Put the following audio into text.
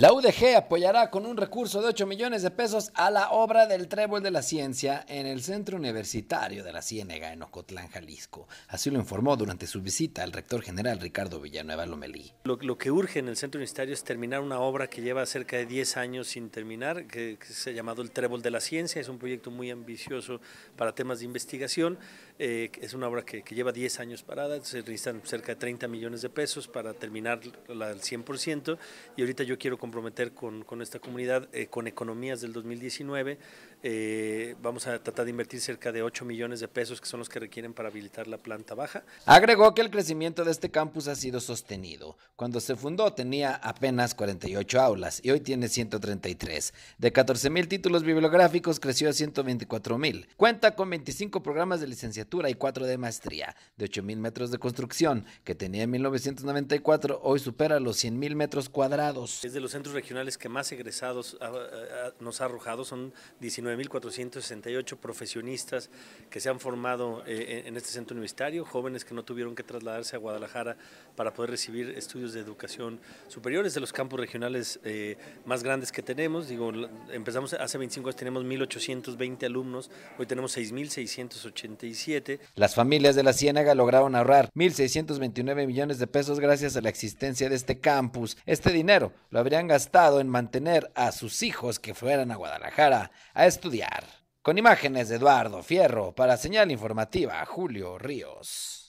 La UDG apoyará con un recurso de 8 millones de pesos a la obra del Trébol de la Ciencia en el Centro Universitario de la Ciénega en Ocotlán, Jalisco. Así lo informó durante su visita el rector general Ricardo Villanueva Lomelí. Lo, que urge en el Centro Universitario es terminar una obra que lleva cerca de 10 años sin terminar, que, se ha llamado el Trébol de la Ciencia. Es un proyecto muy ambicioso para temas de investigación. Eh, es una obra que, lleva 10 años parada. Se necesitan cerca de 30 millones de pesos para terminarla al 100%. Y ahorita yo quiero comprometer con, esta comunidad, eh, con economías del 2019. Eh, vamos a tratar de invertir cerca de 8 millones de pesos, que son los que requieren para habilitar la planta baja. Agregó que el crecimiento de este campus ha sido sostenido. Cuando se fundó tenía apenas 48 aulas y hoy tiene 133. De 14.000 mil títulos bibliográficos creció a 124.000 mil. Cuenta con 25 programas de licenciatura y 4 de maestría. De 8.000 mil metros de construcción que tenía en 1994, hoy supera los 100 mil metros cuadrados los centros regionales que más egresados ah, ah, ah, nos ha arrojado son 19.468 profesionistas que se han formado eh, en este centro universitario, jóvenes que no tuvieron que trasladarse a Guadalajara para poder recibir estudios de educación superiores de los campus regionales eh, más grandes que tenemos. Digo, empezamos hace 25 años, tenemos 1.820 alumnos, hoy tenemos 6.687. Las familias de la Ciénaga lograron ahorrar 1.629 millones de pesos gracias a la existencia de este campus. Este dinero lo habría han gastado en mantener a sus hijos que fueran a Guadalajara a estudiar. Con imágenes de Eduardo Fierro para Señal Informativa, Julio Ríos.